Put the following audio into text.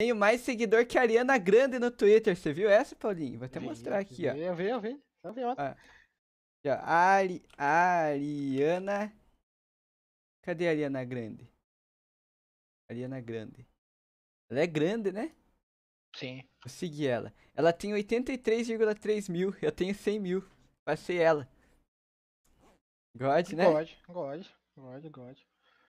Tenho mais seguidor que a Ariana Grande no Twitter. Você viu essa, Paulinho? Vou até mostrar aqui, ó. Eu vi, eu vi. Eu vi, ó. Ah. Aqui, ó. Ari... Ariana... Cadê a Ariana Grande? Ariana Grande. Ela é grande, né? Sim. Vou seguir ela. Ela tem 83,3 mil. Eu tenho 100 mil. Passei ela. God, né? God, God, God, God.